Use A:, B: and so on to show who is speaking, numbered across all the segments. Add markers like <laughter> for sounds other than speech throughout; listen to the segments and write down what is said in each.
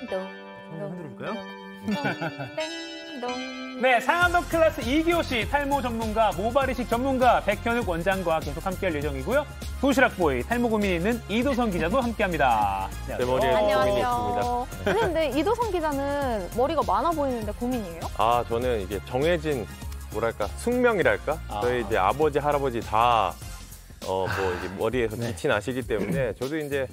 A: 뺑동.
B: 흔들어볼까요?
A: 땡동
B: 네, 상암동 클래스 이기호 씨, 탈모 전문가, 모발이식 전문가, 백현욱 원장과 계속 함께할 예정이고요. 도시락보이, 탈모 고민이 있는 이도성 기자도 함께합니다. 네, 머리에 고민이 안녕 있습니다. 선
A: 아, 근데 이도성 기자는 머리가 많아 보이는데 고민이에요?
B: 아,
C: 저는 이게 정해진, 뭐랄까, 숙명이랄까? 아. 저희 이제 아버지, 할아버지 다, 어, 뭐, 이제 머리에서 네. 빛이 나시기 때문에 저도 이제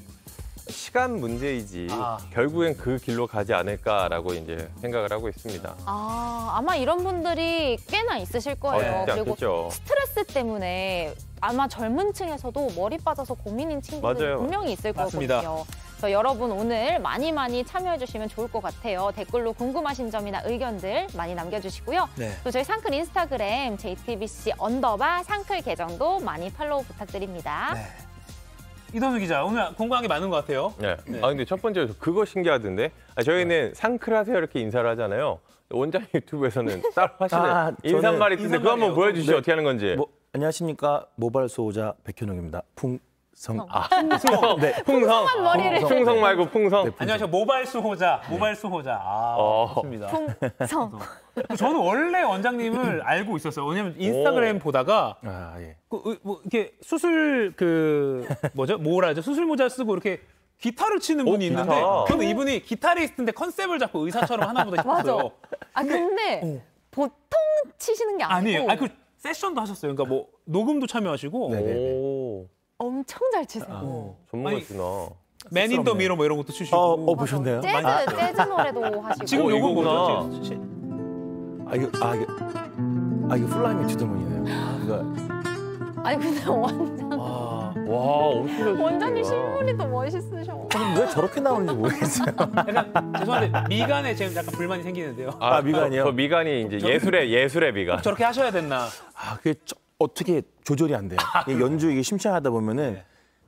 C: 시간 문제이지 아. 결국엔 그 길로 가지 않을까라고 이제 생각을 하고 있습니다.
A: 아, 아마 이런 분들이 꽤나 있으실 거예요. 아, 그리고 않겠죠. 스트레스 때문에 아마 젊은 층에서도 머리 빠져서 고민인 친구들 맞아요. 분명히 있을 맞습니다. 거거든요. 그래서 여러분 오늘 많이 많이 참여해 주시면 좋을 것 같아요. 댓글로 궁금하신 점이나 의견들 많이 남겨주시고요. 네. 또 저희 상클 인스타그램 JTBC 언더바 상클 계정도 많이 팔로우 부탁드립니다. 네.
B: 이동수 기자, 오늘 공부한 게 많은 것 같아요. 네. 네. 아 근데 첫
C: 번째 그거 신기하던데. 아, 저희는 네. 상크라세요 이렇게 인사를 하잖아요. 원장 <laughs> 유튜브에서는 <laughs> 따로 하시는 아, 인사말이 있는데 그거 한번 보여주시죠. 네. 어떻게 하는
D: 건지. 뭐, 안녕하십니까 모발
B: 수호자 백현웅입니다. 붕 성, 아, 풍성. 네. 네. 풍성. 풍성한 머리를. 풍성, 풍성 말고 풍성. 네, 풍성. 안녕하세요. 모발 수호자. 모발 수호자. 아, 어. 좋습니다. 풍성. 저는 원래 원장님을 <laughs> 알고 있었어요. 왜냐면 인스타그램 오. 보다가 아, 예. 그, 뭐 이렇게 수술 그 뭐죠? 뭐라 죠 수술 모자 쓰고 이렇게 기타를 치는 오, 분이 있는데 기타. 이분이 기타리스트인데 컨셉을 잡고 의사처럼 하나 보다 싶어요아
A: 아, 근데 어. 보통 치시는 게 아니고 아니에요. 아니 그
B: 세션도 하셨어요. 그러니까 뭐 녹음도 참여하시고. 네네네. 네, 네.
A: 엄청 잘 치세요. 어.
B: 전문가시나 맨인 더 미러 뭐 이런 것도 치시고. 어, 어 보셨나요? 재즈, 아, 네. 재즈
A: 노래도 하시고. 지금 어, 요거구나.
D: 아 이거 아 이거 아 이거 플라이밍 투더문이네요. 그러
A: 아니 근데 완전.
D: 아, 와, 엄청
A: 원장님 실물이 더 멋있으셔.
D: 저는 왜 저렇게 나오는지 모르겠어요. 약간
B: 죄송한데 미간에 지금 약간 불만이 생기는데요.
D: 아, 미간이요? 저 미간이
B: 이제 예술의 예술의 미간. 저렇게 하셔야 됐나?
D: 아 그게 좀. 어떻게 조절이 안 돼요. 아, 연주 이게 심취하다 보면은 네.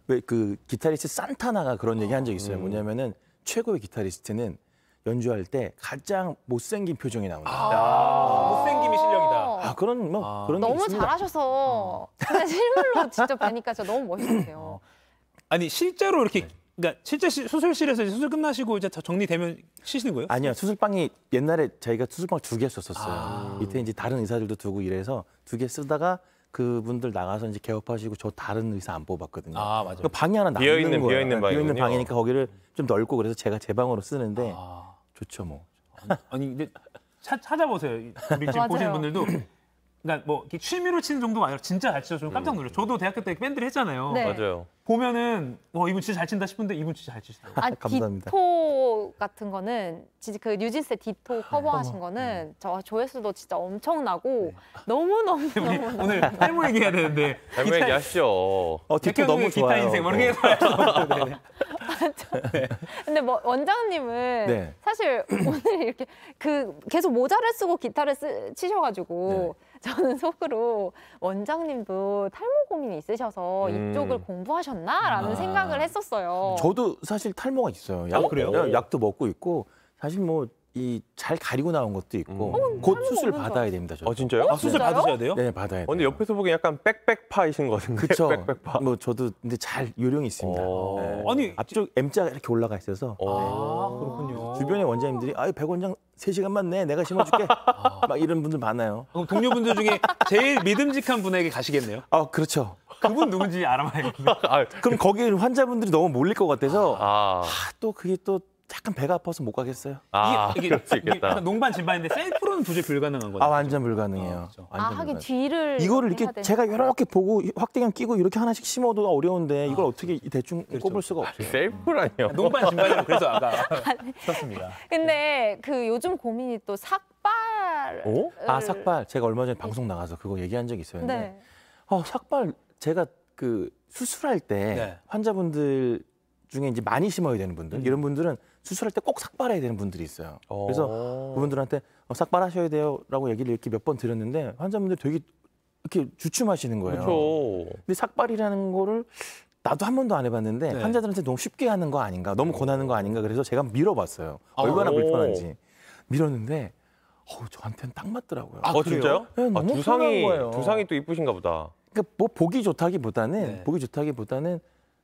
D: 왜그 기타리스트 산타나가 그런 얘기 한 적 있어요. 음. 뭐냐면은 최고의 기타리스트는 연주할 때 가장 못생긴 표정이 나온다. 아~
B: 못생김이 실력이다. 아, 그런 뭐 아~ 그런 너무
A: 잘하셔서 근 어. <laughs> 실물로 직접 뵈니까 진짜 너무 멋있으세요. 어.
B: 아니 실제로 이렇게 네. 그러니까 실제 수술실에서 이제 수술 끝나시고 이제 정리되면 쉬시는 거예요? 아니요 수술방이 옛날에 저희가 수술방 두개
D: 썼었어요. 밑에 아. 이제 다른 의사들도 두고 이래서 두 개 쓰다가 그분들 나가서 이제 개업하시고 저 다른 의사 안 뽑았거든요. 아 맞아요. 방이 하나 남는 비어 있는 거예요. 비어 있는 방이 비어 있는 방이니까 거기를 좀 넓고 그래서 제가 제 방으로 쓰는데 아... 좋죠 뭐.
B: 아니, 근데 차, 찾아보세요. 지금 보시는 분들도 그러니까 뭐 취미로 치는 정도가 아니라 진짜 잘 치죠. 좀 깜짝 놀랐요 음. 저도 대학교 때 밴드를 했잖아요. 네. 맞아요. 보면은 와 어, 이분 진짜 잘 친다 싶은데 이분 진짜 잘 치시다. 아, <laughs> 감사합니다. 디토
A: 같은 거는 진짜 그 뉴진스의 디토 아, 커버하신 어 거는 음. 저 조회수도 진짜 엄청나고 네. 너무너무 너무 오늘 <laughs>
B: 탈모 얘기해야 되는데 탈모 기타...
C: 얘기하시죠. 어, 디토 너무 기타 좋아요. 인생 뭐 이렇게 해서
A: 근데 뭐 원장님은 네. 사실 오늘 이렇게 그 계속 모자를 쓰고 기타를 쓰, 치셔가지고 네. <laughs> 저는 속으로 원장님도 탈모 고민이 있으셔서 음. 이쪽을 공부하셨나라는 아. 생각을 했었어요.
D: 저도 사실 탈모가 있어요. 아, 약, 아, 그래요? 약도 먹고 있고 사실 뭐 이잘 가리고 나온 것도 있고 음. 곧 수술 받아야 됩니다. 저도. 아, 어 진짜요? 아, 수술 받으셔야 돼요? 네 받아야 돼요. 근데 옆에서 보기 약간 빽빽파이신 것 같은데. 그쵸. <laughs> 빽빽파. 뭐 저도 근데 잘 요령이 있습니다. 어. 네. 아니 앞쪽 M자가 이렇게 올라가 있어서. 네. 그렇군요. 주변의 원장님들이 아유 백 원장 3 시간만 내 내가 심어줄게. <laughs> 아.
B: 막 이런 분들 많아요. 그럼 동료분들 중에 제일 믿음직한 분에게 가시겠네요. 아 그렇죠. 그분 누군지 알아봐야겠네요.
D: <laughs> 아, 그럼 거기 환자분들이 너무 몰릴 것 같아서 아,
B: 또 그게 또 약간 배가 아파서 못 가겠어요. 아, 이게, 이게 농반 진반인데 셀프로는 도저히 불가능한
D: 거죠. 아 완전 불가능해요. 아, 그렇죠. 완전 아 하긴 불가능.
A: 뒤를 이거를 이렇게 제가 이렇게
D: 보고 확대경 끼고 이렇게 하나씩 심어도 어려운데 이걸 아, 어떻게 대충 그렇죠. 꼽을 수가 없어요.
C: 셀프라니요. 아, 농반 진반이라 그래서
B: 아까 <laughs>
D: 썼습니다.
A: 근데 그 요즘 고민이 또 삭발. 오? 어? 아 삭발.
D: 제가 얼마 전에 방송 예. 나가서 그거 얘기한 적이 있었는 네. 어 삭발 제가 그 수술할 때 네. 환자분들 중에 이제 많이 심어야 되는 분들 음. 이런 분들은 수술할 때 꼭 삭발해야 되는 분들이 있어요. 오. 어. 그래서 그분들한테 어, 삭발하셔야 돼요라고 얘기를 이렇게 몇 번 드렸는데 환자분들 되게 이렇게 주춤하시는 거예요. 그렇죠. 근데 삭발이라는 거를 나도 한 번도 안 해봤는데 네. 환자들한테 너무 쉽게 하는 거 아닌가, 너무 권하는 거 아닌가 그래서 제가 밀어봤어요. 아. 얼마나 불편한지 밀었는데 어우, 저한테는 딱 맞더라고요. 아, 어, 진짜요? 네, 아, 너무 아, 두상이 거예요. 두상이 또 이쁘신가 보다. 그러니까 뭐 보기 좋다기보다는 네. 보기 좋다기보다는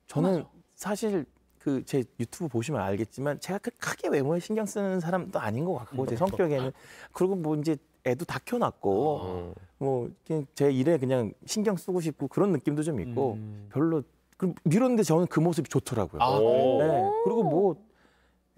D: 저는 맞아. 사실 그제 유튜브 보시면 알겠지만 제가 그 크게 외모에 신경 쓰는 사람도 아닌 것 같고 제 음. 성격에는 그리고 뭐 이제 애도 다 키워놨고 어. 아. 뭐제 일에 그냥 신경 쓰고 싶고 그런 느낌도 좀 있고 음. 별로 그미뤘는데 저는 그 모습이 좋더라고요. 아, 네. 그리고 뭐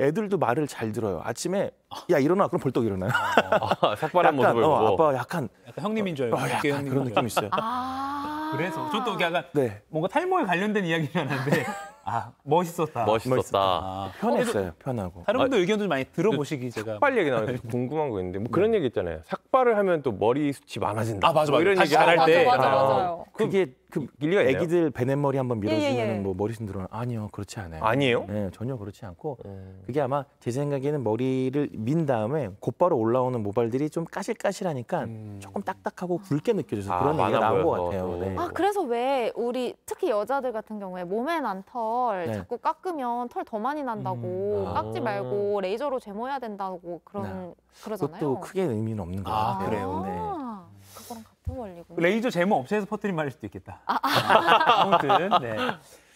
D: 애들도 말을 잘 들어요. 아침에 아. 야 일어나 그럼 벌떡 일어나요. 아,
B: 아 삭발한 모습을 어, 보고 어, 아빠 약간, 약간 형님인 줄 어, 알고 어, 약간 그런 느낌 있어요. 아~ 그래서 저도 약간 네. 뭔가 탈모에 관련된 이야기는 하는데 <laughs> 아 멋있었다. 멋있었다. 멋있었다.
C: 아, 편했어요. 어, 편하고. 다른 분들 아,
B: 의견도 많이 그 들어보시기 제가. 삭발
C: 얘기 나와서 네. 궁금한 거 있는데 뭐 네. 그런 네. 얘기 있잖아요.
D: 삭발을 하면 또 머리 숱이 많아진다.
B: 아 맞아 맞아. 뭐 이런 얘기 할 때. 맞아, 맞아, 맞아. 아,
D: 그게 그 일리가 있나요? 애기들 베냇머리 한번 밀어주면 예, 예. 예. 뭐 머리 신드롬 아니요 그렇지 않아요. 아니에요? 네 전혀 그렇지 않고 음. 그게 아마 제 생각에는 머리를 민 다음에 곧바로 올라오는 모발들이 좀 까실까실하니까 음. 조금 딱딱하고 굵게 느껴져서 아, 그런 얘기가 나온 것 같아요. 네. 아
A: 그래서 왜 우리 특히 여자들 같은 경우에 몸에 난털 네. 자꾸 깎으면 털 더 많이 난다고 음. 아. 깎지 말고 레이저로 제모해야 된다고 그런 네. 그러잖아요. 그것도 크게
B: 의미는 없는 것 아, 같아요. 그래요. 네. 레이저 제모 업체에서 퍼뜨린 말일 수도 있겠다. 아, 아. 아무튼 네.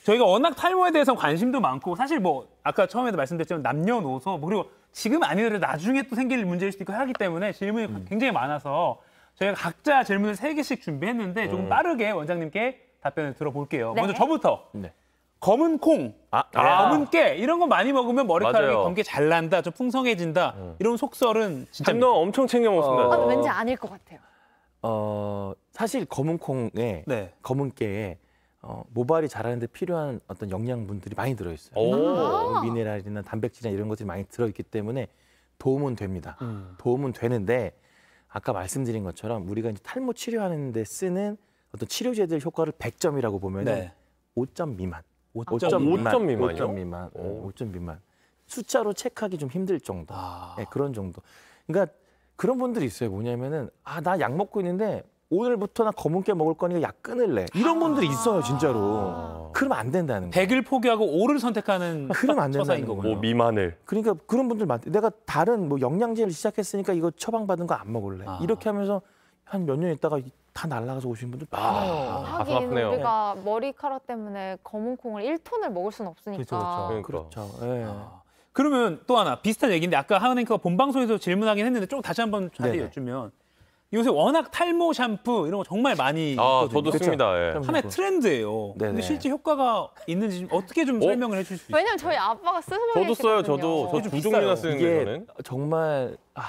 B: 저희가 워낙 탈모에 대해서 관심도 많고 사실 뭐 아까 처음에도 말씀드렸지만 남녀노소 뭐 그리고 지금 아니더라도 나중에 또 생길 문제일 수도 있고 하기 때문에 질문이 음. 굉장히 많아서 저희가 각자 질문을 3개씩 준비했는데 조금 음. 빠르게 원장님께 답변을 들어볼게요. 네. 먼저 저부터. 네. 검은 콩, 아, 아. 검은 깨 이런 거 많이 먹으면 머리카락이 맞아요. 검게 잘 난다, 좀 풍성해진다 음. 이런 속설은 진짜. 엄청 챙겨 먹습니다. 아, 어... 아,
A: 왠지 아닐 것 같아요.
D: 어 사실 검은콩에 네. 검은깨에 어, 모발이 자라는데 필요한 어떤 영양분들이 많이 들어있어요. 어, 미네랄이나 단백질이나 이런 것들이 많이 들어있기 때문에 도움은 됩니다. 음. 도움은 되는데 아까 말씀드린 것처럼 우리가 이제 탈모 치료하는데 쓰는 어떤 치료제들 효과를 100점이라고 보면 은 5점 미만. 5점, 5점 미만. 5점 미만. 네, 오. 5점 미만. 숫자로 체크하기 좀 힘들 정도. 아. 네, 그런 정도. 그러니까 그런 분들이 있어요. 뭐냐면은 아, 나 약 먹고 있는데 오늘부터나 검은깨 먹을 거니까 약 끊을래. 이런 아. 분들이 있어요, 진짜로. 아. 그러면 안 된다는 거예요. 백을 포기하고
B: 오를 선택하는
D: 그러면 안된다인 거군요. 뭐 미만을. 그러니까 그런 분들 많대. 내가 다른 뭐 영양제를 시작했으니까 이거 처방받은 거 안 먹을래. 아. 이렇게 하면서 한 몇 년 있다가 다날라가서 오신 분들 아, 많아요. 아, 하긴
A: 아네요 우리가 머리카락 때문에 검은 콩을 1톤을 먹을 수는 없으니까. 그렇죠.
B: 그렇죠. 그렇죠. 예. 그러면 또 하나 비슷한 얘기인데 아까 하은 행커가 본방송에서 질문하긴 했는데 조금 다시 한번 자세히 여쭈면 요새 워낙 탈모 샴푸 이런 거 정말 많이 아, 있거든요. 저도 씁니다. 하나의 예. 트렌드예요. 네네. 근데 실제 효과가 있는지 어떻게 좀 어? 설명을 해주실 수 있어요?
A: 왜냐면 저희 아빠가 쓰는 저도 써요. 저도 저 두 종류나 쓰는데
B: 저는. 정말 아,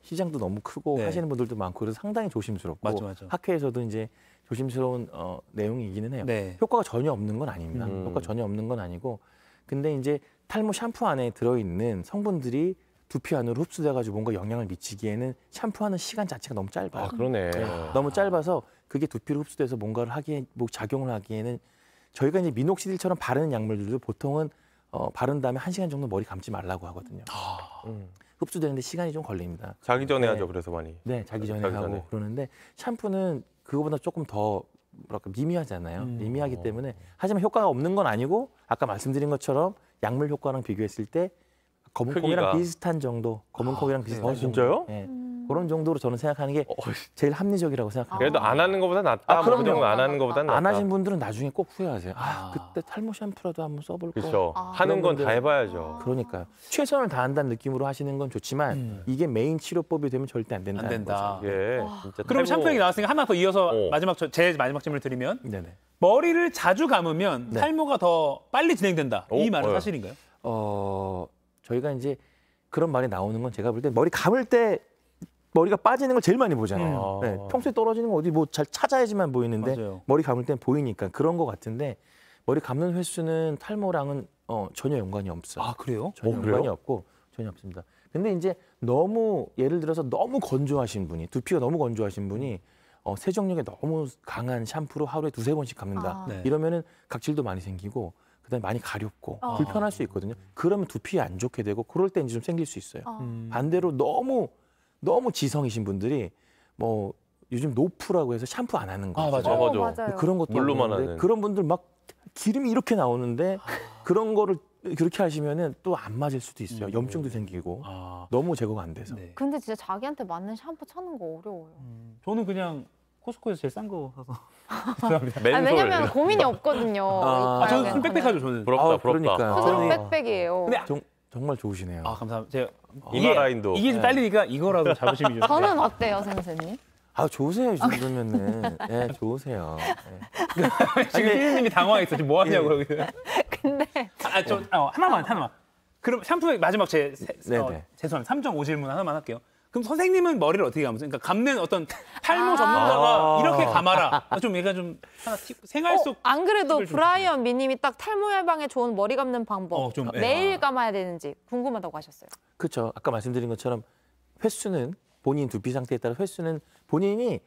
B: 시장도 너무 크고 네. 하시는
D: 분들도 많고 그래서 상당히 조심스럽고 맞아, 맞아. 학회에서도 이제 조심스러운 어, 내용이기는 해요. 네. 효과가 전혀 없는 건 아닙니다. 음. 효과 전혀 없는 건 아니고 근데 이제 탈모 샴푸 안에 들어있는 성분들이 두피 안으로 흡수돼 가지고 뭔가 영향을 미치기에는 샴푸하는 시간 자체가 너무 짧아요. 아, 그러네. 네, 너무 짧아서 그게 두피로 흡수돼서 뭔가를 하기에 뭐 작용을 하기에는 저희가 이제 미녹시딜처럼 바르는 약물들도 보통은 어, 바른 다음에 한 시간 정도 머리 감지 말라고 하거든요. 아, 음. 흡수되는데 시간이 좀 걸립니다.
C: 자기 전에 네. 하죠, 그래서 많이.
D: 네, 자기 전에 자기 하고 전에. 그러는데 샴푸는 그거보다 조금 더 뭐랄까 미미하잖아요. 음. 미미하기 어. 때문에 하지만 효과가 없는 건 아니고 아까 말씀드린 것처럼 약물 효과랑 비교했을 때 검은콩이랑 비슷한 정도. 검은콩이랑 아, 비슷한 아, 정도. 진짜요? 예. 음. 그런 정도로 저는 생각하는 게 어, 제일 합리적이라고 생각합니다.
C: 그래도 안 하는 것보다 낫다. 아, 뭐 그 그럼요. 뭐안 하는 것보다 아, 아. 낫다. 안 하신
D: 분들은 나중에 꼭 후회하세요. 아, 그때 탈모 샴푸라도 한번 써볼 걸. 그렇죠. 아. 하는 건 다
C: 해봐야죠.
D: 그러니까요. 최선을 다한다는 느낌으로 하시는 건 좋지만 음. 이게 메인 치료법이 되면 절대 안 된다는 안 된다. 예.
B: 예, 진짜 그럼 탈모- 샴푸 얘기 나왔으니까 한번 더 이어서 어. 마지막 저- 제 마지막 질문을 드리면 거죠. 네네. 머리를 자주 감으면 네. 탈모가 더 빨리 진행된다. 이 어, 말은 네. 사실인가요?
D: 어 저희가 이제 그런 말이 나오는 건 제가 볼 때 머리 감을 때 머리가 빠지는 걸 제일 많이 보잖아요. 음. 네, 아. 평소에 떨어지는 거 어디 뭐 잘 찾아야지만 보이는데 맞아요. 머리 감을 땐 보이니까 그런 것 같은데 머리 감는 횟수는 탈모랑은 어, 전혀 연관이 없어요. 아 그래요? 전혀 오, 어, 연관이 없고 전혀 없습니다. 근데 이제 너무 예를 들어서 너무 건조하신 분이 두피가 너무 건조하신 분이 어, 세정력이 너무 강한 샴푸로 하루에 두세 번씩 감는다. 아. 네. 이러면은 각질도 많이 생기고 그다음에 많이 가렵고 어. 불편할 수 있거든요. 그러면 두피 에안 좋게 되고 그럴 때 이제 좀 생길 수 있어요. 어. 음. 반대로 너무 너무 지성이신 분들이 뭐 요즘 노프라고 해서 샴푸 안 하는 거 아, 맞아요. 어, 어 맞아요. 그런 것도 물로만 하는 그런 분들 막 기름이 이렇게 나오는데 그런 거를 그렇게 하시면은 또 안 맞을 수도 있어요. 음, 염증도 네. 생기고 아. 너무 제거가 안 돼서. 네.
A: 근데 진짜 자기한테 맞는 샴푸 찾는 거 어려워요.
B: 음. 저는 그냥 코스코에서 제일 싼 거 사서.
A: <laughs> 죄송합니다. 아, 왜냐면 고민이 뭐. 없거든요. 아, 아 저는 빽빽하죠, 아, 네. 저는. 부럽다,
B: 아, 부럽다. 그러니이에요 근데 정, 정말 좋으시네요. 아, 감사합니다. 제가 이게, 라인도. 이게 좀 네. 딸리니까 이거라도 잡으시면 좋죠. <laughs> 저는
A: 어때요, 선생님?
D: 아 좋으세요 이 정도면은 예 네, 좋으세요 네. <laughs> 지금 피디님이
B: 당황했어 지금 뭐 하냐고 예. 여기 근데 아저 어, 하나만 하나만 그럼 샴푸 마지막 제 세, 네, 어, 죄송합니다 3.5 질문 하나만 할게요 그럼 선생님은 머리를 어떻게 감으세요? 그러니까 감는 어떤 탈모 아. 전문가가 이렇게 아. 감아라. 그러니까 좀 얘가 좀 하나 팁,
A: 생활 어, 속. 어, 안 그래도 브라이언 미님이 딱 탈모 예방에 좋은 머리 감는 방법 어, 좀, 네. 매일 아. 감아야 되는지 궁금하다고 하셨어요.
D: 그렇죠. 아까 말씀드린 것처럼 횟수는 본인 두피 상태에 따라 횟수는 본인이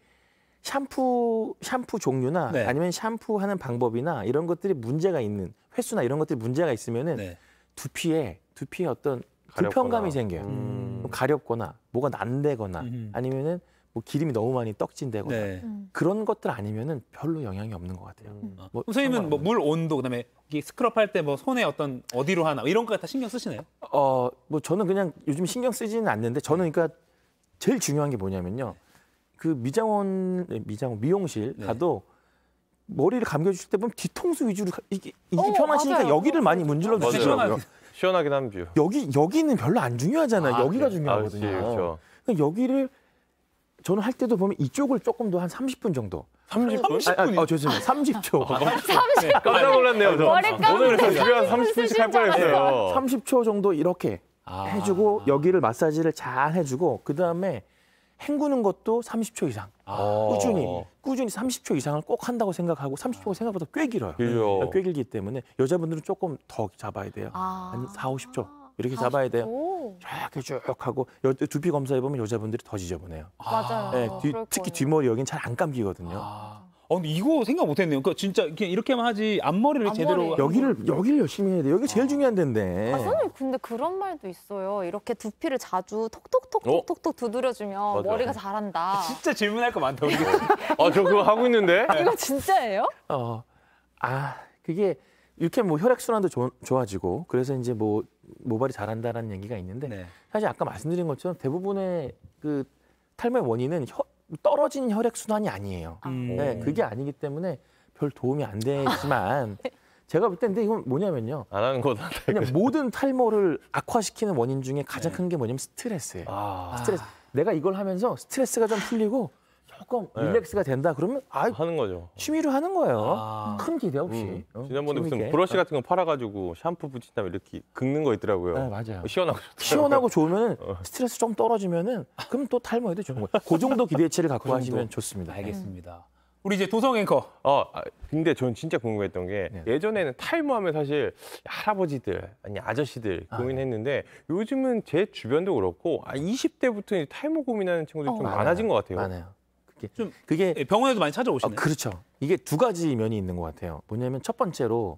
D: 샴푸 샴푸 종류나 네. 아니면 샴푸하는 방법이나 이런 것들이 문제가 있는 횟수나 이런 것들이 문제가 있으면은 네. 두피에 두피에 어떤 불편감이 생겨요. 음. 음. 뭐 가렵거나 뭐가 난대거나 음. 아니면은
B: 뭐 기름이 너무 많이 떡진대거나 네. 음. 그런 것들 아니면은 별로 영향이 없는 것 같아요. 음. 뭐 아, 선생님은 뭐 물 온도 그다음에 스크럽 할때 뭐 손에 어떤 어디로 하나 뭐 이런 거다 신경 쓰시나요? 어뭐 저는 그냥 요즘 신경 쓰지는 않는데 저는 그러니까 제일 중요한 게 뭐냐면요.
D: 그 미장원 미장 미용실 네. 가도 머리를 감겨 주실 때 보면 뒤통수 위주로 이게, 이게 어, 편하시니까 맞아요. 여기를 많이 그렇죠. 문질러 주시더라고요.
C: 시원하긴 한 뷰.
D: 여기 여기는 별로 안 중요하잖아요. 아, 여기가 그 중요하거든요. 아, 그렇죠. 그러니까 여기를 저는 할 때도 보면 이쪽을 조금 더 한 30분 정도. 30분? 아, 아, 아, 죄송해요. 30초. 아, 30초. <laughs> 깜짝 놀랐네요. 저. 오늘 집에 한 30분씩 할 뻔했어요. 30초 정도 이렇게 아. 해주고 여기를 마사지를 잘 해주고 그 다음에 헹구는 것도 30초 이상 아. 꾸준히 꾸준히 30초 이상을 꼭 한다고 생각하고 30초가 생각보다 꽤 길어요. 길죠. 그러니까 꽤 길기 때문에 여자분들은 조금 더 잡아야 돼요. 아. 한 4, 50초 이렇게 잡아야 돼요. 이렇게 쭉 하고 여- 두피 검사해 보면 여자분들이 더 지저분해요. 맞아요. 네, 아, 뒤-
B: 특히 뒷머리 여긴 잘안 감기거든요. 아. 어, 근데 이거 생각 못했네요. 그 진짜 이렇게만 하지 앞머리를 앞머리. 제대로
A: 여기를
D: 여기를 열심히 해야 돼. 여기 제일 아. 중요한 데인데. 아, 선생
A: 근데 그런 말도 있어요. 이렇게 두피를 자주 톡톡톡톡톡톡 어? 두드려주면 맞아. 머리가 자란다. <laughs>
C: 진짜 질문할 거 많다 우리. 아저 그거 하고 있는데. 이거 아,
A: 진짜예요?
D: 어, 아 그게 이렇게 뭐 혈액 순환도 좋아지고 그래서 이제 뭐 모발이 자란다라는 얘기가 있는데 네. 사실 아까 말씀드린 것처럼 대부분의 그 탈모의 원인은 혀, 떨어진 혈액 순환이 아니에요. 아. 음. 네, 네, 그게 아니기 때문에 별 도움이 안 되지만 <laughs> 네. 제가 볼때 근데 이건 뭐냐면요. 안 하는 거다. 그냥 <laughs> 모든 탈모를 악화시키는 원인 중에 가장 네. 큰게 뭐냐면 스트레스예요. 아. 스트레스. 내가 이걸 하면서 스트레스가 좀 풀리고 조금 네. 릴렉스가 된다 그러면
C: 아 하는 거죠.
D: 취미로 하는 거예요. 아. 큰 기대 없이. 음. 어, 지난번에 무슨 브러쉬 어.
C: 같은 거 팔아가지고 샴푸 붙인 다음에 이렇게 긁는 거 있더라고요. 네, 맞아요.
D: 시원하고 좋더라고요. 시원하고 좋으면 어. 스트레스 좀 떨어지면은 그럼 또 탈모에도 좋은 거예요. 그 정도
C: 기대치를 갖고 그 하시면 좋습니다. 알겠습니다. 음. 우리 이제 도성 앵커. 어, 아, 근데 전 진짜 궁금했던 게 네. 예전에는 탈모하면 사실 할아버지들 아니 아저씨들 아, 고민했는데 아, 네. 요즘은 제 주변도 그렇고 아, 20대부터 탈모 고민하는 친구들이 어, 좀 많아요. 많아진 것 같아요. 많아요.
D: 좀 그게 예, 병원에도 많이 찾아오시네요. 어, 그렇죠. 이게 두 가지 면이 있는 것 같아요. 뭐냐면 첫 번째로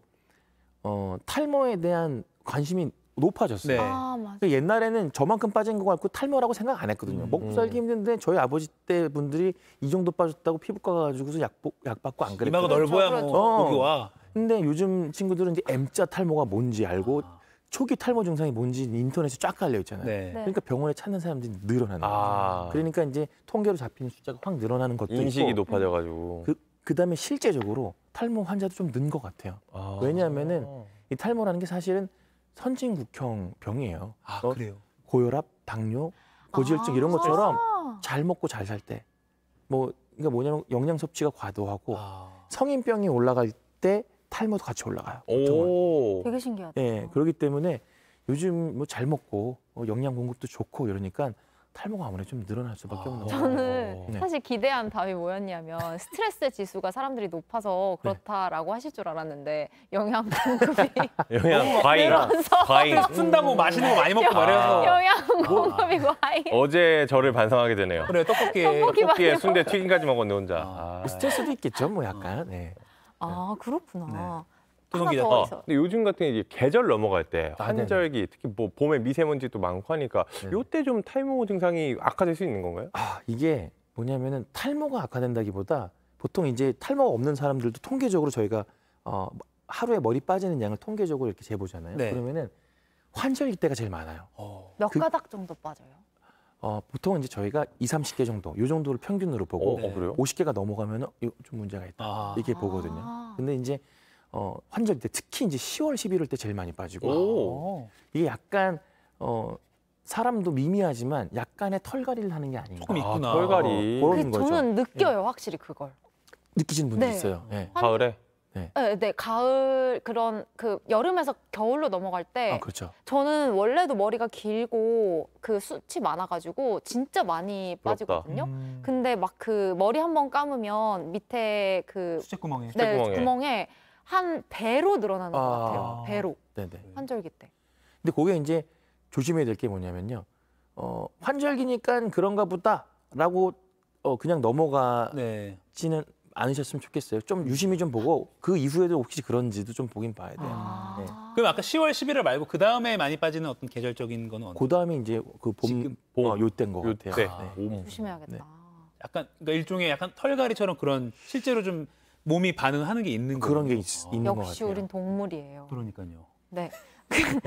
D: 어, 탈모에 대한 관심이 높아졌어요. 네. 아, 그러니까 옛날에는 저만큼 빠진 것 같고 탈모라고 생각 안 했거든요. 음. 먹고 살기 음. 힘든데 저희 아버지 때 분들이 이 정도 빠졌다고 피부과 가가지고서 약, 약 받고 안 그랬어요. 이마가 넓어야 그렇죠. 뭐 어. 여기 와. 근데 요즘 친구들은 이제 M자 탈모가 뭔지 알고 아. 초기 탈모 증상이 뭔지 인터넷에 쫙 깔려 있잖아요. 네. 네. 그러니까 병원에 찾는 사람들이 늘어나는 아. 거죠. 그러니까 이제 통계로 잡히는 숫자가 확 늘어나는 것도 인식이 있고, 높아져가지고 그 그다음에 실제적으로 탈모 환자도 좀 는 것 같아요. 아. 왜냐하면은 이 탈모라는 게 사실은 선진국형 병이에요. 아 어? 그래요? 고혈압, 당뇨, 고지혈증 아, 이런 것처럼 아. 잘 먹고 잘 살 때, 뭐 그러니까 뭐냐면 영양 섭취가 과도하고 아. 성인병이 올라갈 때 탈모도 같이 올라가요. 오. 되게 신기하다. 예, 그렇기 때문에 요즘 뭐 잘 먹고 어, 영양 공급도 좋고 이러니까 탈모가 아무래도 좀 늘어날 수밖에 없는 아. 거
A: 저는 네. 사실 기대한 답이 뭐였냐면 스트레스 지수가 사람들이 높아서 네. 그렇다라고 하실 줄 알았는데 영양 공급이
B: <laughs> 영양 <laughs> 과잉 과잉 푼다고 <laughs> 맛있는
A: 거 많이 먹고 말해서 영양 뭐, 공급이 아. 과잉
C: 어제 저를 반성하게 되네요.
B: 그래
A: 떡볶이 떡볶이에 순대
C: 튀김까지 먹었는데 혼자. 아. 뭐
D: 스트레스도 있겠죠, 뭐 약간. 네.
A: 네. 아 그렇구나.
C: 네. 하나 더 있어. 근데 요즘 같은 이제 계절 넘어갈 때 아, 환절기 특히 뭐 봄에 미세먼지도 많고 하니까 네.
D: 요때 좀 탈모 증상이 악화될 수 있는 건가요? 아 이게 뭐냐면은 탈모가 악화된다기보다 보통 이제 탈모가 없는 사람들도 통계적으로 저희가 어, 하루에 머리 빠지는 양을 통계적으로 이렇게 재보잖아요. 네. 그러면은 환절기 때가 제일 많아요. 어. 몇 그, 가닥 정도 빠져요? 어, 보통 이제 저희가 2, 30개 정도, 요 정도를 평균으로 보고 어, 어 그 50개가 넘어가면 좀 문제가 있다. 아. 이렇게 보거든요. 근데 이제 어, 환절 때 특히 이제 10월, 11월 때 제일 많이 빠지고 오. 이게 약간 어, 사람도 미미하지만 약간의 털갈이를 하는 게 아닌가. 조금 아, 있구나. 아, 털갈이. 어. 그런 거 저는
A: 느껴요, 예. 확실히 그걸.
D: 느끼시는 분도 네. 있어요. 네. 가을에?
A: 네. 네, 네, 가을 그런 그 여름에서 겨울로 넘어갈 때 아, 그렇죠. 저는 원래도 머리가 길고 그 숱이 많아가지고 진짜 많이 부럽다. 빠지거든요. 음. 근데 막 그 머리 한 번 감으면 밑에 그 수채구멍에 네, 수채구멍에. 구멍에 한 배로 늘어나는 아. 것 같아요. 배로 네네. 환절기 네. 때.
D: 근데 그게 이제 조심해야 될 게 뭐냐면요. 어, 환절기니까 그런가 보다라고 어, 그냥 넘어가지는 네. 않으셨으면 좋겠어요. 좀 유심히 좀 보고 그 이후에도 혹시 그런지도 좀 보긴 봐야 돼요. 아.
B: 네. 그럼 아까 10월, 11월 말고 그 다음에 많이 빠지는 어떤 계절적인 거는 언제?
D: 그 다음에 이제 그봄 봄, 어, 요때인 거 같아요. 때. 아, 네. 네.
B: 조심해야겠다. 약간 그러니까 일종의 약간 털갈이처럼 그런 실제로 좀 몸이 반응하는 게 있는 그런 게 있, 아. 있는 것 같아요. 역시 우린
A: 동물이에요. 그러니까요. 네. 그,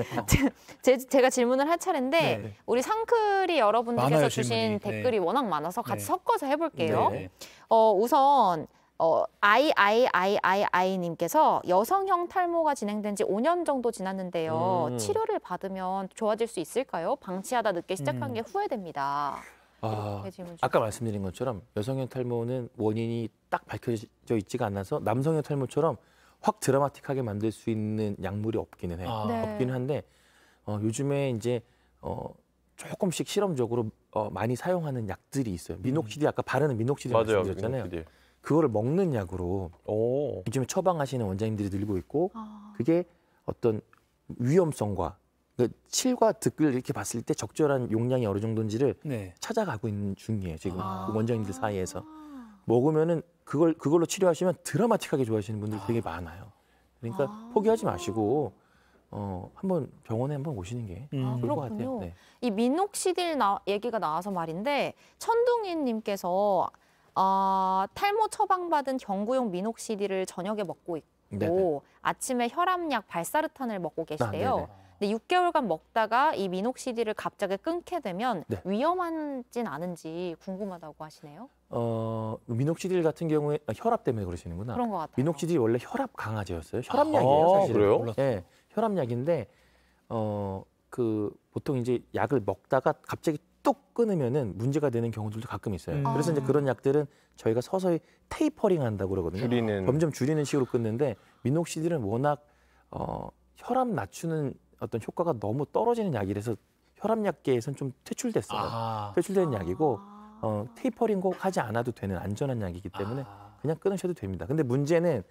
A: 제, 제가 질문을 할 차례인데 네. 우리 상클이 여러분께서 들 주신 질문이. 네. 댓글이 네. 워낙 많아서 같이 네. 섞어서 해볼게요. 네. 어, 우선 어, 아이아이아이아이님께서 여성형 탈모가 진행된 지 5년 정도 지났는데요. 음. 치료를 받으면 좋아질 수 있을까요? 방치하다 늦게 시작한 음. 게 후회됩니다.
D: 아, 아까 말씀드린 것처럼 여성형 탈모는 원인이 딱 밝혀져 있지가 않아서 남성형 탈모처럼 확 드라마틱하게 만들 수 있는 약물이 없기는 해. 아. 네. 없기는 한데 어, 요즘에 이제 어, 조금씩 실험적으로 어, 많이 사용하는 약들이 있어요. 미녹시디 아까 바르는 미녹시디 맞 말씀드렸잖아요. 그거를 먹는 약으로 오. 요즘에 처방하시는 원장님들이 늘고 있고 아. 그게 어떤 위험성과 그 칠과 득을 이렇게 봤을 때 적절한 용량이 어느 정도인지를 네. 찾아가고 있는 중이에요. 지금 아. 그 원장님들 사이에서 아. 먹으면은 그걸 그걸로 치료하시면 드라마틱하게 좋아하시는 분들 되게 많아요. 그러니까 아. 포기하지 마시고 어 한번 병원에 한번 오시는 게 아, 좋을 것 같아요. 아, 네.
A: 이 민옥시딜 나, 얘기가 나와서 말인데 천둥이님께서 아, 탈모 처방받은 경구용 민옥시딜을 저녁에 먹고 있고 네네. 네. 아침에 혈압약 발사르탄을 먹고 아, 네, 계시대요. 아, 근데 6개월간 먹다가 이 미녹시디를 갑자기 끊게 되면 네. 위험한진 않은지 궁금하다고 하시네요.
D: 어, 미녹시딜 같은 경우에 아, 혈압 때문에 그러시는구나. 그런 것 같아요. 미녹시딜 원래 혈압 강화제였어요. 혈압약이에요, 아, 사실. 그래요? 네, 혈압약인데 어, 그 보통 이제 약을 먹다가 갑자기 뚝 끊으면은 문제가 되는 경우들도 가끔 있어요. 음. 그래서 이제 아. 그런 약들은 저희가 서서히 테이퍼링 한다고 그러거든요. 줄이는. 점점 줄이는 식으로 끊는데 미녹시딜은 워낙 어, 혈압 낮추는 어떤 효과가 너무 떨어지는 약이 라서 혈압약계에선 좀 퇴출됐어요. 아. 퇴출된 약이고 어, 테이퍼링 꼭 하지 않아도 되는 안전한 약이기 때문에 아. 그냥 끊으셔도 됩니다. 근데 문제는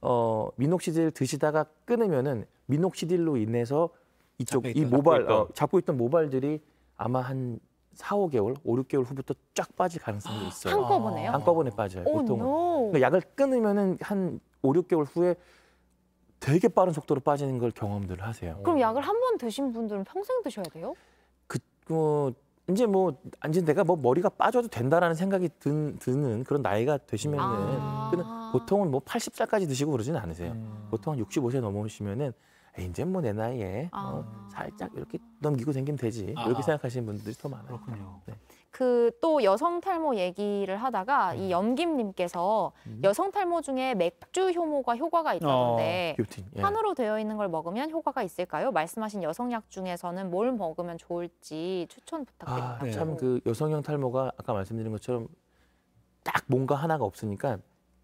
D: 어, 미녹시딜 드시다가 끊으면은 미녹시딜로 인해서 이쪽 이 모발 잡고, 어, 잡고 있던 모발들이 아마 한 4, 5개월, 5, 6개월 후부터 쫙 빠질 가능성이 아, 있어요. 한꺼번에요? 한꺼번에 빠져요. 오, 어, 보통은. no. 그러니까 약을 끊으면은 한 5, 6개월 후에 되게 빠른 속도로 빠지는 걸 경험들 하세요. 그럼
A: 약을 한 번 드신 분들은 평생 드셔야 돼요?
D: 그, 뭐, 이제 뭐, 이제 내가 뭐 머리가 빠져도 된다라는 생각이 든, 드는 그런 나이가 되시면은, 아. 근데 보통은 뭐 80살까지 드시고 그러진 않으세요. 음. 보통 한 65세 넘어오시면은, 이제 뭐 내 나이에 어, 아. 어, 살짝 이렇게 넘기고 생기면 되지. 아. 이렇게 생각하시는 분들이 더 많아요. 그렇군요. 네.
A: 그또 여성 탈모 얘기를 하다가 이 음. 염김님께서 음. 여성 탈모 중에 맥주 효모가 효과가 아, 있다는데 어, 한으로 예. 되어 있는 걸 먹으면 효과가 있을까요? 말씀하신 여성약 중에서는 뭘 먹으면 좋을지 추천 부탁드립니다. 아, 네. 참그
D: 여성형 탈모가 아까 말씀드린 것처럼 딱 뭔가 하나가 없으니까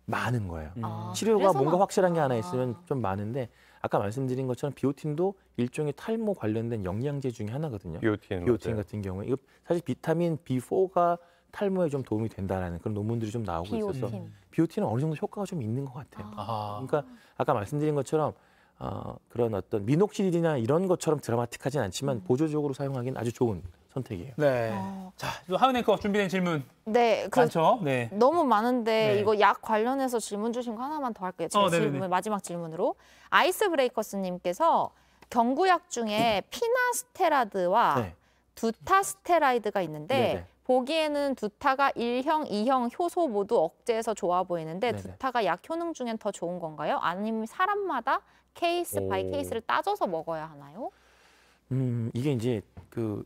D: 많은 거예요. 음. 아, 치료가 뭔가 막... 확실한 게 하나 아. 있으면 좀 많은데 아까 말씀드린 것처럼 비오틴도 일종의 탈모 관련된 영양제 중에 하나거든요. 비오틴, 비오틴 같은 경우에 이거 사실 비타민 B4가 탈모에 좀 도움이 된다라는 그런 논문들이 좀 나오고 비오틴. 있어서 비오틴은 어느 정도 효과가 좀 있는 것 같아요. 아. 그러니까 아까 말씀드린 것처럼 어, 그런 어떤 미녹시딜이나 이런 것처럼 드라마틱하진 않지만 음. 보조적으로 사용하기는 아주 좋은 선택이에요.
B: 네. 어. 자, 하은 앵커 준비된 질문.
A: 네. 그, 많죠? 네. 너무 많은데 네. 이거 약 관련해서 질문 주신 거 하나만 더 할게요. 제 어, 질문, 마지막 질문으로. 아이스 브레이커스 님께서 경구약 중에 피나스테라드와 네. 두타스테라이드가 있는데 네네. 보기에는 두타가 일형이형 효소 모두 억제해서 좋아 보이는데 네네. 두타가 약 효능 중엔 더 좋은 건가요? 아니면 사람마다 케이스 오. 바이 케이스를 따져서 먹어야 하나요?
D: 음, 이게 이제 그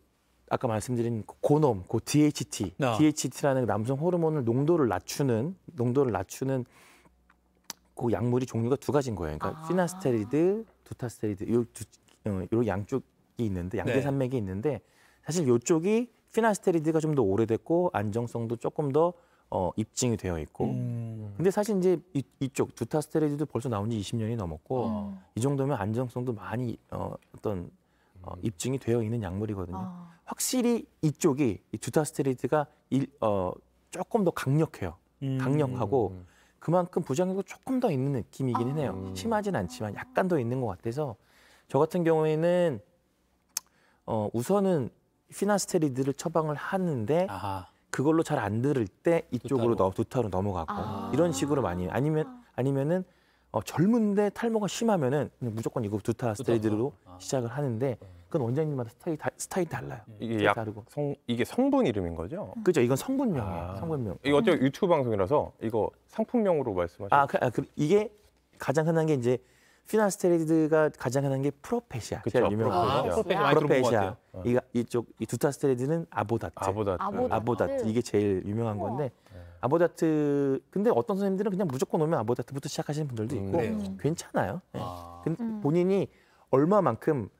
D: 아까 말씀드린 고놈, 고 DHT, 아. DHT라는 그 남성 호르몬을 농도를 낮추는 농도를 낮추는 그 약물이 종류가 두 가지인 거예요. 그러니까 아. 피나스테리드, 두타스테리드 요, 두, 어, 양쪽이 있는데 양대산맥이 네. 있는데 사실 요쪽이 피나스테리드가 좀 더 오래됐고 안정성도 조금 더 어, 입증이 되어 있고. 음. 근데 사실 이제 이, 이쪽 두타스테리드도 벌써 나온 지 20년이 넘었고 음. 이 정도면 안정성도 많이 어, 어떤 어, 입증이 되어 있는 약물이거든요. 아. 확실히 이쪽이 이 주타스테리드가 일, 어, 조금 더 강력해요. 음. 강력하고 그만큼 부작용도 조금 더 있는 느낌이긴 아. 해요. 심하진 않지만 약간 더 있는 것 같아서 저 같은 경우에는 어, 우선은 피나스테리드를 처방을 하는데 아 그걸로 잘 안 들을 때 이쪽으로 두타로, 두타로 넘어가고 아. 이런 식으로 많이 아니면 아. 아니면은 어, 젊은데 탈모가 심하면은 무조건 이거 두타 스테리드로 아. 시작을 하는데 네. 그건 원장님마다 스타일이, 다, 스타일이 달라요. 음.
C: 이게 약 다르고. 성, 이게 성분 이름인 거죠?
D: 그죠. 이건 성분명이에요. 아. 성분명.
C: 이거 어차피 유튜브 방송이라서 이거 상품명으로 말씀하시죠.
D: 아, 그, 아, 그, 이게 가장 흔한 게 이제 피나스테리드가 가장 흔한 게 프로페시아. 그쵸, 제일 유명한 거 아, 프로페시아. 프로페시아. 이 어. 이쪽 이 두타스테리드는 아보다트. 아보다트. 아보다트. 아보다트. 이게 제일 유명한 우와. 건데 아보다트 근데 어떤 선생님들은 그냥 무조건 오면 아보다트부터 시작하시는 분들도 있고 음, 네. 괜찮아요. 예. 아. 네. 본인이 얼마만큼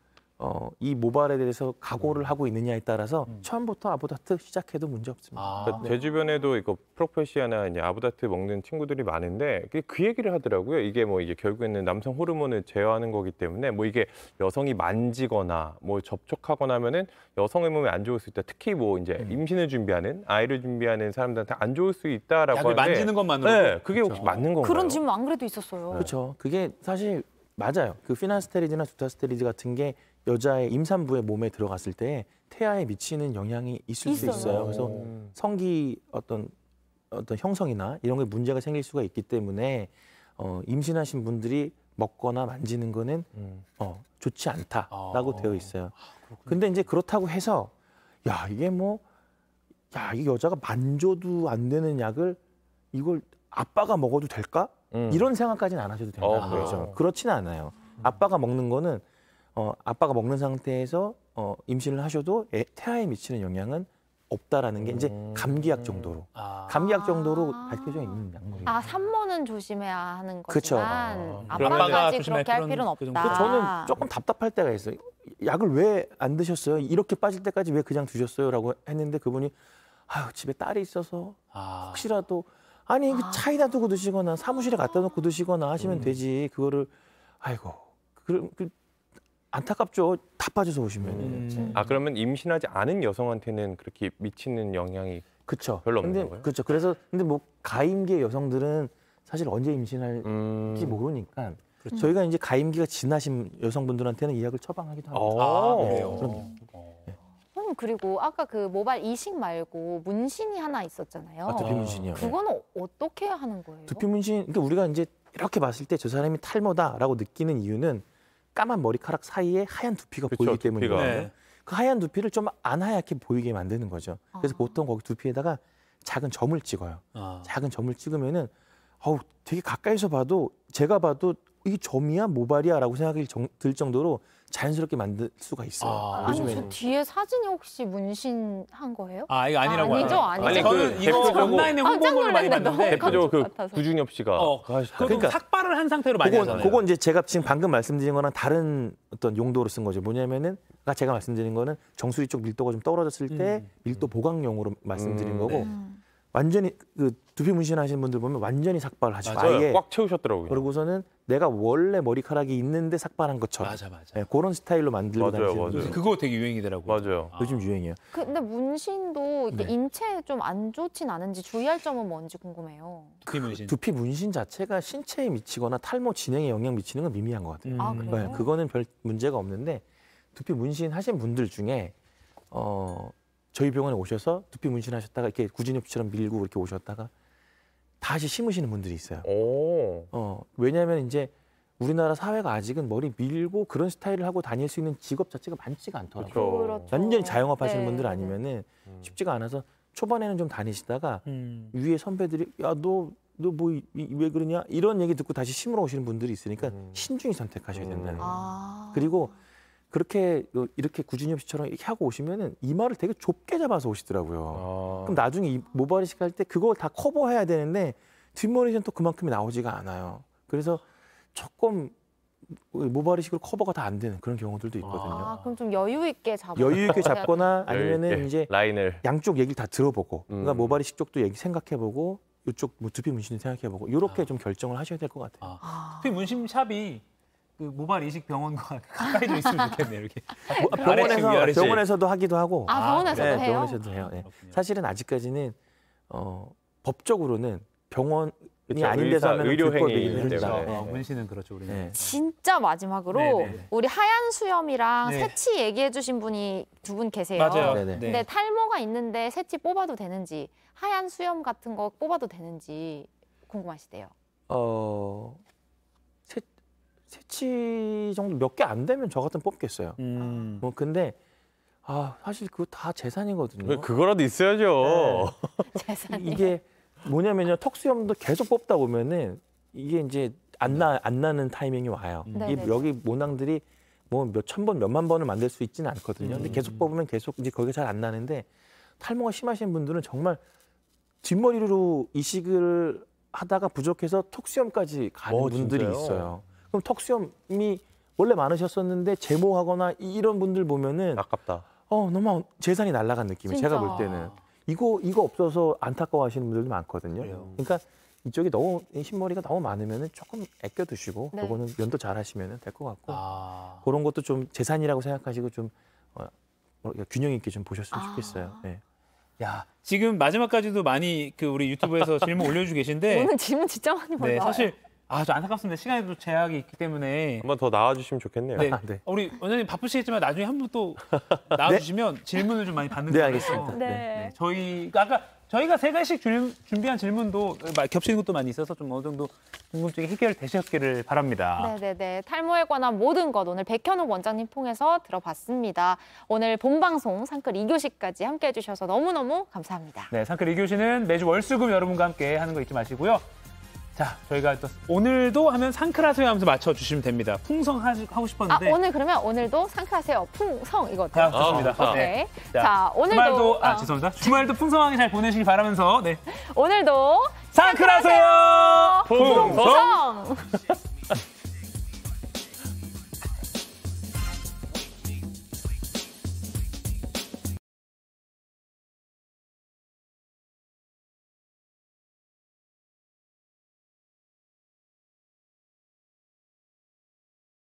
D: 어, 이 모발에 대해서 각오를 하고 있느냐에 따라서 음. 처음부터 아보다트 시작해도 문제 없습니다. 아. 그러니까
C: 제 주변에도 이거 프로페시아나 이제 아보다트 먹는 친구들이 많은데 그그 얘기를 하더라고요. 이게 뭐 이게 결국에는 남성 호르몬을 제어하는 거기 때문에 뭐 이게 여성이 만지거나 뭐 접촉하거나 하면은 여성의 몸에 안 좋을 수 있다. 특히 뭐 이제 음. 임신을 준비하는 아이를 준비하는 사람들한테 안 좋을 수 있다라고 하는데 만지는 것만으로 네,
D: 그게 그렇죠. 혹시 맞는 건가요?
C: 그런
A: 질문 안 그래도 있었어요. 그렇죠.
D: 그게 사실 맞아요. 그 피나스테리드나 두타스테리드 같은 게 여자의 임산부의 몸에 들어갔을 때 태아에 미치는 영향이 있을 있어요. 수 있어요. 그래서 성기 어떤 어떤 형성이나 이런 게 문제가 생길 수가 있기 때문에 어, 임신하신 분들이 먹거나 만지는 거는 음. 어, 좋지 않다라고 아, 되어 있어요. 아, 근데 이제 그렇다고 해서 야 이게 뭐 야, 이 여자가 만져도 안 되는 약을 이걸 아빠가 먹어도 될까? 음. 이런 생각까지는 안 하셔도 된다는 어, 거죠. 그렇죠. 그렇진 않아요. 아빠가 먹는 거는 어, 아빠가 먹는 상태에서 어, 임신을 하셔도 애, 태아에 미치는 영향은 없다라는 게 이제 음. 감기약 정도로 아. 감기약 정도로 밝혀져 아. 있는 약물이에요.
A: 아 산모는 조심해야 하는 거지만 아, 그런 아빠가 아빠까지 그렇게 할 필요는 그 없다. 그 저는
D: 조금 답답할 때가 있어요. 약을 왜 안 드셨어요? 이렇게 빠질 때까지 왜 그냥 두셨어요?라고 했는데 그분이 아유 집에 딸이 있어서 아. 혹시라도 아니 그 아. 차에다 두고 드시거나 사무실에 갖다 놓고 드시거나 하시면 음. 되지 그거를 아이고 그, 그 안타깝죠. 다 빠져서 오시면. 음. 그렇죠. 아
C: 그러면 임신하지 않은 여성한테는 그렇게 미치는 영향이 그쵸. 별로 없는 근데, 거예요? 그렇죠.
D: 그래서 근데 뭐가임기 여성들은 사실 언제 임신할지 음. 모르니까 그렇죠. 저희가 이제 가임기가 지나신 여성분들한테는 이약을 처방하기도 합니다. 어. 아, 아 그럼요 어.
A: 예. 그리고 아까 그 모발 이식 말고 문신이 하나 있었잖아요. 아, 두피 문신이요. 네. 그거는 네. 어떻게 하는 거예요?
D: 두피 문신. 그러니까 우리가 이제 이렇게 봤을 때 저 사람이 탈모다라고 느끼는 이유는 까만 머리카락 사이에 하얀 두피가 그쵸, 보이기 때문에 네. 그 하얀 두피를 좀 안 하얗게 보이게 만드는 거죠. 그래서 아. 보통 거기 두피에다가 작은 점을 찍어요. 아. 작은 점을 찍으면은 어우 되게 가까이서 봐도 제가 봐도 이 점이야 모발이야라고 생각이 정, 들 정도로 자연스럽게 만들 수가 있어요. 아, 아니 저
A: 뒤에 사진이 혹시 문신한 거예요? 아 이거 아니라고 아, 니죠 아니죠. 아니, 저는 그 이거 온라인에 아, 홍보물을 많이 봤는데 대표적으로 그
C: 구중엽 씨가 어, 그러니까
A: 삭발을 한 상태로
B: 많이 그건, 하잖아요. 그건
D: 이제 제가 지금 방금 말씀드린 거랑 다른 어떤 용도로 쓴 거죠. 뭐냐면은 아까 그러니까 제가 말씀드린 거는 정수리 쪽 밀도가 좀 떨어졌을 때 음. 밀도 보강용으로 말씀드린 음, 거고 네. 음. 완전히 그 두피 문신하시는 분들 보면 완전히 삭발하시고 을맞 아예 꽉 채우셨더라고요. 그러고서는 내가 원래 머리카락이 있는데 삭발한 것처럼 맞아 맞아. 네, 그런 스타일로 만들고 맞아요, 다니시는 맞아요. 그거 되게 유행이더라고요. 맞아요. 아. 요즘 유행이에요.
A: 근데 문신도 이렇게 네. 인체에 좀 안 좋진 않은지 주의할 점은 뭔지 궁금해요.
D: 두피 문신. 두피 문신 자체가 신체에 미치거나 탈모 진행에 영향 미치는 건 미미한 것 같아요. 음. 아, 네, 그래요? 네, 그거는 별 문제가 없는데 두피 문신 하신 분들 중에 어 저희 병원에 오셔서 두피 문신하셨다가 이렇게 구진엽처럼 밀고 이렇게 오셨다가 다시 심으시는 분들이 있어요. 오. 어, 왜냐하면 이제 우리나라 사회가 아직은 머리 밀고 그런 스타일을 하고 다닐 수 있는 직업 자체가 많지가 않더라고요. 그렇죠. 그렇죠. 완전히 자영업 하시는 네. 분들 네, 네. 아니면은 음. 쉽지가 않아서 초반에는 좀 다니시다가 음. 위에 선배들이 야 너 너뭐 이, 왜 그러냐 이런 얘기 듣고 다시 심으러 오시는 분들이 있으니까 음. 신중히 선택하셔야 된다는 음. 거예요. 아. 그리고 그렇게 이렇게 구준엽 씨처럼 이렇게 하고 오시면은 이마를 되게 좁게 잡아서 오시더라고요. 아. 그럼 나중에 모발 이식 할 때 그걸 다 커버해야 되는데 뒷머리는 또 그만큼이 나오지가 않아요. 그래서 조금 모발 이식으로 커버가 다 안 되는 그런 경우들도 있거든요. 아,
A: 그럼 좀 여유 있게 잡 여유 있게 잡거나 아니면은 예,
D: 예. 이제 라인을 양쪽 얘기를 다 들어보고 음. 그러니까 모발 이식 쪽도 얘기 생각해 보고 이쪽 뭐 두피 문신을 생각해 보고 이렇게 아. 좀 결정을 하셔야 될 것 같아요. 아.
B: 아. 두피 문신 샵이 그 모발 이식 병원과 <laughs> 가까이 좀 <laughs> 있으면 좋겠네 이렇게 아, 아, 병원에서 병원에서도
D: 하기도 하고. 아, 병원에서도 네, 해요. 병원에서도 해요. 네. 사실은 아직까지는 어, 법적으로는 병원이 아닌 데서 하면 의료행위이기 때문에
B: 문신은 그렇죠. 우리 네.
A: 진짜 마지막으로 네네. 네, 네. 우리 하얀 수염이랑 네. 새치 얘기해주신 분이 두 분 계세요. 맞아요. 네네. 네. 근데 탈모가 있는데 새치 뽑아도 되는지 하얀 수염 같은 거 뽑아도 되는지 궁금하시대요.
D: 어 벤치 정도 몇 개 안 되면 저 같은 뽑겠어요. 음. 뭐 근데 아 사실 그거 다 재산이거든요.
C: 그거라도 있어야죠. 네.
D: <laughs> 재산 이게 뭐냐면요 턱수염도 계속 뽑다 보면은 이게 이제 안나안 안 나는 타이밍이 와요. 음. 이, 여기 모낭들이 뭐 몇천 번, 몇만 번을 만들 수 있지는 않거든요. 근데 음. 계속 뽑으면 계속 이제 거기가 잘안 나는데 탈모가 심하신 분들은 정말 뒷머리로 이식을 하다가 부족해서 턱수염까지 가는 오, 어, 분들이 진짜요? 있어요. 그럼 턱수염이 원래 많으셨었는데 제모하거나 이런 분들 보면은 아깝다. 어 너무 재산이 날라간 느낌이 제가 볼 때는 이거 이거 없어서 안타까워하시는 분들도 많거든요. 네. 그러니까 이쪽이 너무 흰머리가 너무 많으면은 조금 아껴 두시고 네. 그거는 면도 잘 하시면 될것 같고 아. 그런 것도 좀 재산이라고 생각하시고 좀 어, 뭐
B: 균형 있게 좀 보셨으면 아. 좋겠어요. 네. 야 지금 마지막까지도 많이 그 우리 유튜브에서 질문 올려주고 계신데 오늘
A: 질문 진짜 많이 네, 받아요. 사실
B: 아, 저 안타깝습니다. 시간에도 제약이 있기 때문에. 한 번 더 나와주시면 좋겠네요. 네. <laughs> 아, 네. 우리 원장님 바쁘시겠지만 나중에 한 번또 <laughs> 네. 나와주시면 네? 질문을 좀 많이 받는 거예요. 네, 알겠습니다. 네. 네. 네. 저희가 아까 저희가 세 가지씩 준비한 질문도 겹치는 것도 많이 있어서 좀 어느 정도 궁금증이 해결되셨기를 바랍니다.
A: 네네네. 탈모에 관한 모든 것 오늘 백현욱 원장님 통해서 들어봤습니다. 오늘 본방송 상클 이교시까지 함께 해주셔서 너무너무 감사합니다.
B: 네, 상클 이교시는 매주 월수금 여러분과 함께 하는 거 잊지 마시고요. 자, 저희가 또 오늘도 하면 상크라세요 하면서 맞춰주시면 됩니다.
A: 풍성 하, 고 싶었는데. 아, 오늘 그러면 오늘도 상크라세요 풍성 이거죠? 아, 좋습니다. 아, 네. 자, 자, 오늘도. 주말도, 아, 아.
B: 죄송합니다. 주말도 풍성하게 잘보내시길 바라면서, 네.
A: <laughs> 오늘도
B: 상크라세요! 풍성!
A: 풍성!